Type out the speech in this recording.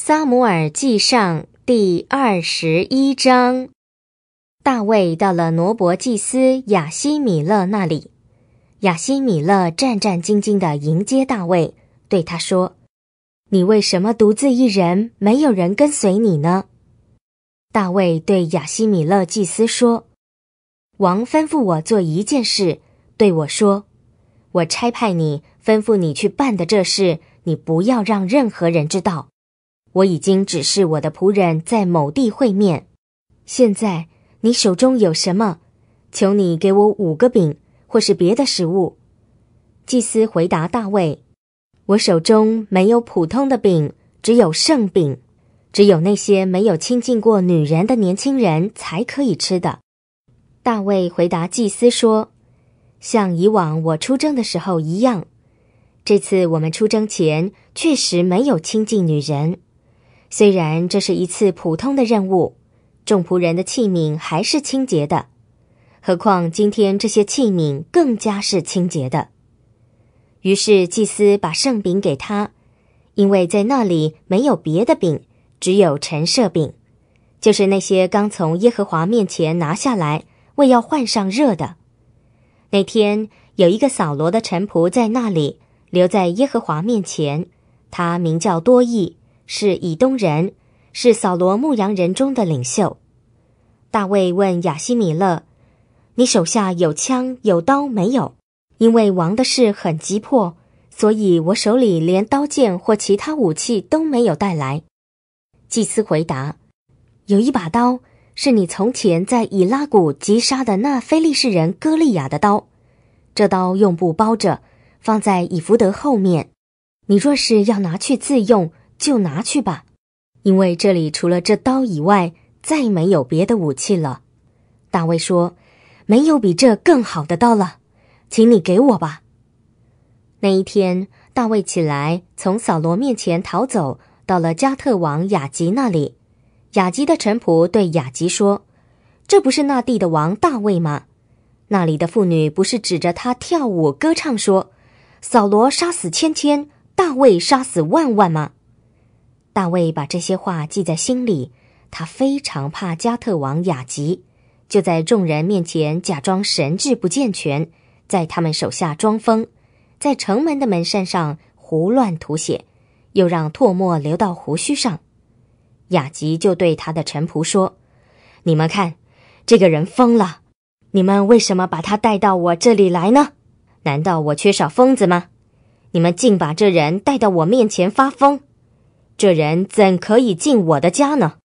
《撒姆尔记上》第二十一章，大卫到了挪伯祭司雅西米勒那里，雅西米勒战战兢兢地迎接大卫，对他说：“你为什么独自一人，没有人跟随你呢？”大卫对亚西米勒祭司说：“王吩咐我做一件事，对我说：我差派你，吩咐你去办的这事，你不要让任何人知道。”我已经指示我的仆人在某地会面。现在你手中有什么？求你给我五个饼，或是别的食物。祭司回答大卫：“我手中没有普通的饼，只有圣饼，只有那些没有亲近过女人的年轻人才可以吃的。”大卫回答祭司说：“像以往我出征的时候一样，这次我们出征前确实没有亲近女人。”虽然这是一次普通的任务，众仆人的器皿还是清洁的，何况今天这些器皿更加是清洁的。于是祭司把圣饼给他，因为在那里没有别的饼，只有陈设饼，就是那些刚从耶和华面前拿下来，为要换上热的。那天有一个扫罗的臣仆在那里留在耶和华面前，他名叫多义。是以东人，是扫罗牧羊人中的领袖。大卫问雅西米勒：“你手下有枪有刀没有？”因为王的事很急迫，所以我手里连刀剑或其他武器都没有带来。祭司回答：“有一把刀，是你从前在以拉谷击杀的那非利士人歌利亚的刀。这刀用布包着，放在以弗德后面。你若是要拿去自用。”就拿去吧，因为这里除了这刀以外，再没有别的武器了。大卫说：“没有比这更好的刀了，请你给我吧。”那一天，大卫起来，从扫罗面前逃走，到了加特王雅吉那里。雅吉的臣仆对雅吉说：“这不是那地的王大卫吗？那里的妇女不是指着他跳舞歌唱说：‘扫罗杀死千千，大卫杀死万万’吗？”大卫把这些话记在心里，他非常怕加特王雅吉，就在众人面前假装神志不健全，在他们手下装疯，在城门的门扇上胡乱吐血，又让唾沫流到胡须上。雅吉就对他的臣仆说：“你们看，这个人疯了。你们为什么把他带到我这里来呢？难道我缺少疯子吗？你们竟把这人带到我面前发疯！”这人怎可以进我的家呢？